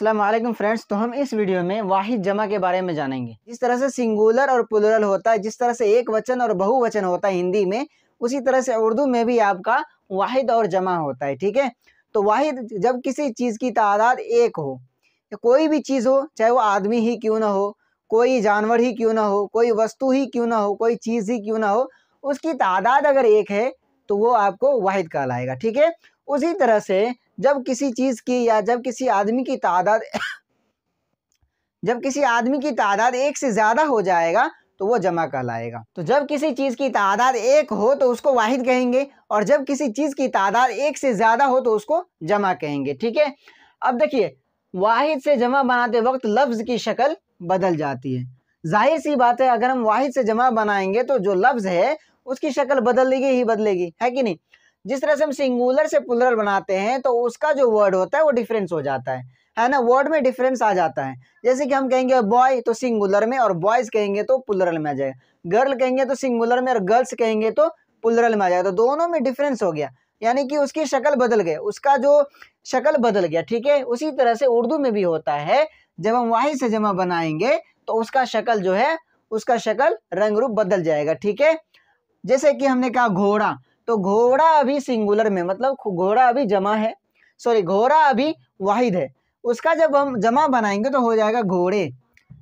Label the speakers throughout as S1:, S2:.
S1: Aslam friends तो हम इस वीडियो में वाहिद जमा के बारे में जानेंगे जिस तरह से सिंगुलर और प्लूरल होता है जिस तरह से एक वचन और बहुवचन होता है हिंदी में उसी तरह से उर्दू में भी आपका वाहिद और जमा होता है ठीक है तो वाहिद जब किसी चीज़ की तादाद एक हो कोई भी चीज़ हो चाहे वो आदमी ही क्यों ना हो कोई जानवर ही क्यों ना हो कोई वस्तु ही क्यों ना हो कोई चीज़ ही क्यों ना हो उसकी तादाद अगर एक है तो वो आपको वाहिद कहलाएगा ठीक है उसी तरह से जब किसी चीज़ की या जब किसी आदमी की तादाद जब किसी आदमी की तादाद एक से ज़्यादा हो जाएगा तो वो जमा कहलाएगा तो जब किसी चीज़ की तादाद एक हो तो उसको वाहिद कहेंगे और जब किसी चीज़ की तादाद एक से ज़्यादा हो तो उसको जमा कहेंगे ठीक है अब देखिए वाहिद से जमा बनाते वक्त लफ्ज़ की शक्ल बदल जाती है जाहिर सी बात है अगर हम वाहिद से जमा बनाएंगे तो जो लफ्ज़ है उसकी शक्ल बदलेगी ही बदलेगी है कि नहीं जिस तरह से हम सिंगुलर से पुलरल बनाते हैं तो उसका जो वर्ड होता है वो डिफरेंस हो जाता है है ना वर्ड में डिफरेंस आ जाता है जैसे कि हम कहेंगे बॉय तो सिंगुलर में और बॉयज़ कहेंगे तो पुलरल में आ जाएगा गर्ल कहेंगे तो सिंगुलर में और गर्ल्स कहेंगे तो पुलरल में आ जाएगा तो दोनों में डिफरेंस हो गया यानी कि उसकी शक्ल बदल गई उसका जो शक्ल बदल गया ठीक है उसी तरह से उर्दू में भी होता है जब हम वाहि से जमा बनाएंगे तो उसका शक्ल जो है उसका शक्ल रंग रूप बदल जाएगा ठीक है जैसे कि हमने कहा घोड़ा तो घोड़ा अभी सिंगुलर में मतलब घोड़ा अभी जमा है सॉरी घोड़ा अभी वाहिद है उसका जब हम जमा बनाएंगे तो हो जाएगा घोड़े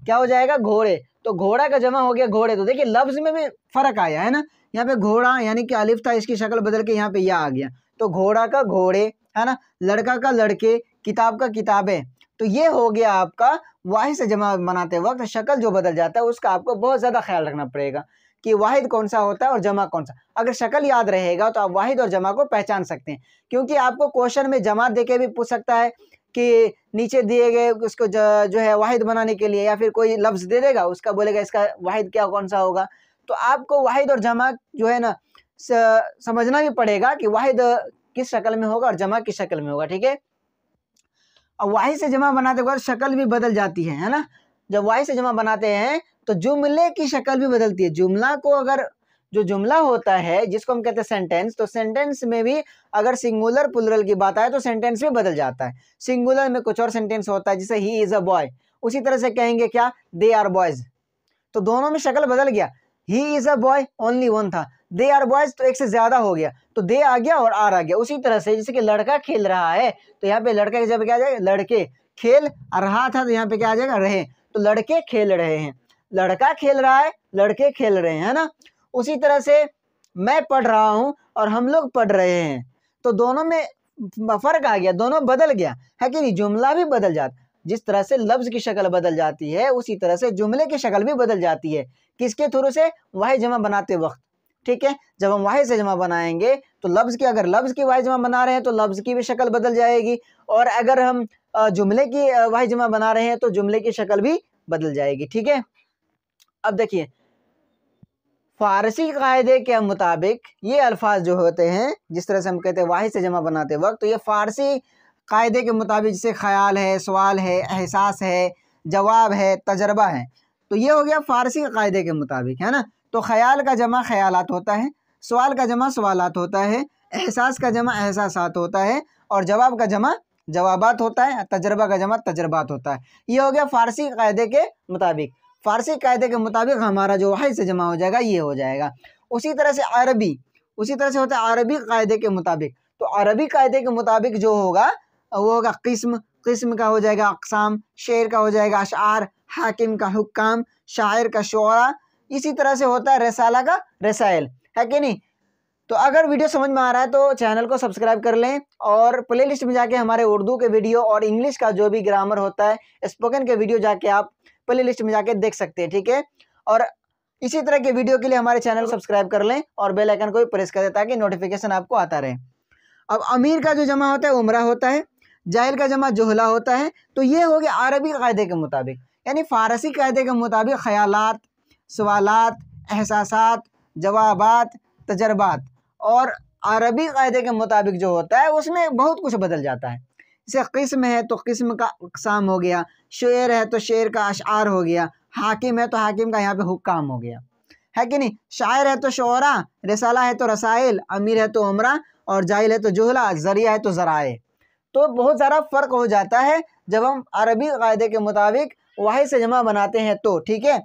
S1: क्या हो जाएगा घोड़े तो घोड़ा का जमा हो गया घोड़े तो देखिए लफ्ज़ में भी फ़र्क आया है ना यहाँ पे घोड़ा यानी कि अलिफ था इसकी शक्ल बदल के यहाँ पे यह आ गया तो घोड़ा का घोड़े है ना लड़का का लड़के किताब का किताबें तो ये हो गया आपका वाहि से जमा बनाते वक्त शक्ल जो बदल जाता है उसका आपको बहुत ज़्यादा ख्याल रखना पड़ेगा कि वाहिद कौन सा होता है और जमा कौन सा अगर शक्ल याद रहेगा तो आप वाहिद और जमा को पहचान सकते हैं क्योंकि आपको क्वेश्चन में जमा दे भी पूछ सकता है कि नीचे दिए गए उसको जो है वाहिद बनाने के लिए या फिर कोई लफ्ज़ दे देगा उसका बोलेगा इसका वाहिद क्या कौन सा होगा तो आपको वाहिद और जमा जो है ना समझना भी पड़ेगा कि वाहिद किस शक्ल में होगा और जमा किस शक्ल में होगा ठीक है अब वाहिद से जमा बनाते वक्त शक्ल भी बदल जाती है है ना जब वाहिद से जमा बनाते हैं तो जुमले की शक्ल भी बदलती है जुमला को अगर जो जुमला होता है जिसको हम कहते हैं सेंटेंस तो सेंटेंस में भी अगर सिंगुलर पुलरल की बात आए तो सेंटेंस भी बदल जाता है सिंगुलर में कुछ और सेंटेंस होता है जैसे ही इज़ अ बॉय उसी तरह से कहेंगे क्या दे आर बॉयज तो दोनों में शक्ल बदल गया he is a boy only one था दे आर बॉयज तो एक से ज़्यादा हो गया तो दे आ गया और आर आ गया उसी तरह से जैसे कि लड़का खेल रहा है तो यहाँ पे लड़का की जगह क्या आ जाएगा लड़के खेल रहा था तो यहाँ पे क्या आ जाएगा रहे तो लड़के खेल रहे हैं लड़का खेल रहा है लड़के खेल रहे हैं है ना उसी तरह से मैं पढ़ रहा हूँ और हम लोग पढ़ रहे हैं तो दोनों में फ़र्क आ गया दोनों बदल गया है कि नहीं जुमला भी बदल जाता जिस तरह से लफ्ज़ की शक्ल बदल जाती है उसी तरह से जुमले की शक्ल भी बदल जाती है किसके थ्रू से वाहि जमा बनाते वक्त ठीक है जब हम वाहि से जमा बनाएंगे तो लफ्ज़ की अगर लफ्ज़ की वाहि जमा बना रहे हैं तो लफ्ज़ की भी शक्ल बदल जाएगी और अगर हम जुमले की वाहि जमा बना रहे हैं तो जुमले की शक्ल भी बदल जाएगी ठीक है अब देखिए फारसी कायदे के मुताबिक ये अल्फाज जो होते हैं जिस तरह से हम कहते हैं वाहि से जमा बनाते वक्त तो ये फ़ारसी कायदे के मुताबिक जैसे ख्याल है सवाल है एहसास है जवाब है तजर्बा है तो ये हो गया फ़ारसी कायदे के मुताबिक है ना तो ख्याल का जमा ख्याल होता है सवाल का जमा सवाल होता है एहसास का जमा एहसास होता है और जवाब का जमा जवाब होता है तजर्बा का जमा तजर्बात होता है ये हो गया फ़ारसी कायदे के मुताबिक फ़ारसी कायदे के मुताबिक हमारा जो वाहिद से जमा हो जाएगा ये हो जाएगा उसी तरह से अरबी उसी तरह से होता है अरबी कायदे के मुताबिक तो अरबी कायदे के मुताबिक जो होगा वो होगा किस्म किस्म का हो जाएगा अकसाम शेर का हो जाएगा अशार हाकिम का हुक्काम शायर का शरा इसी तरह से होता है रसाला का रसायल है कि नहीं तो अगर वीडियो समझ में आ रहा है तो चैनल को सब्सक्राइब कर लें और प्लेलिस्ट में जाके हमारे उर्दू के वीडियो और इंग्लिश का जो भी ग्रामर होता है स्पोकन के वीडियो जाके आप प्ले लिस्ट में जाके देख सकते हैं ठीक है और इसी तरह के वीडियो के लिए हमारे चैनल को सब्सक्राइब कर लें और बेल आइकन को भी प्रेस कर दें ताकि नोटिफिकेशन आपको आता रहे अब अमीर का जो जमा होता है उमरा होता है जाहिल का जमा जोहला होता है तो ये हो गया अरबी कायदे के मुताबिक यानी फ़ारसी कायदे के मुताबिक ख्यालात सवालत एहसास जवाबात तजर्बात और अरबी कायदे के मुताबिक जो होता है उसमें बहुत कुछ बदल जाता है जैसे किस्म है तो किस्म का अकसाम हो गया शेर है तो शेर का अशार हो गया हाकिम है तो हाकिम का यहाँ पे हुक्काम हो गया है कि नहीं शायर है तो शोरा रसाला है तो रसाइल अमीर है तो उमरा और जाहिल है तो जुहला जरिया है तो ज़राए तो बहुत ज़्यादा फ़र्क हो जाता है जब हम अरबी कायदे के मुताबिक वाहि से जमा बनाते हैं तो ठीक है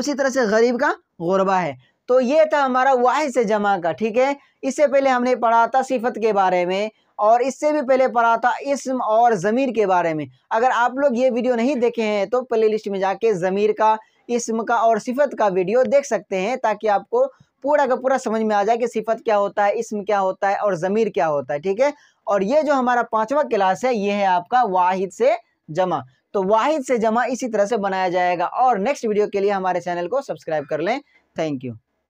S1: उसी तरह से गरीब का गुरबा है तो ये था हमारा वाहि से जमा का ठीक है इससे पहले हमने पढ़ा था सिफत के बारे में और इससे भी पहले पढ़ा था इसम और ज़मीर के बारे में अगर आप लोग ये वीडियो नहीं देखे हैं तो लिस्ट में जाके ज़मीर का इसम का और सिफत का वीडियो देख सकते हैं ताकि आपको पूरा का पूरा समझ में आ जाए कि सिफत क्या होता है इसम क्या होता है और ज़मीर क्या होता है ठीक है और ये जो हमारा पाँचवा क्लास है ये है आपका वाहिद से जमा तो वाहिद से जमा इसी तरह से बनाया जाएगा और नेक्स्ट वीडियो के लिए हमारे चैनल को सब्सक्राइब कर लें थैंक यू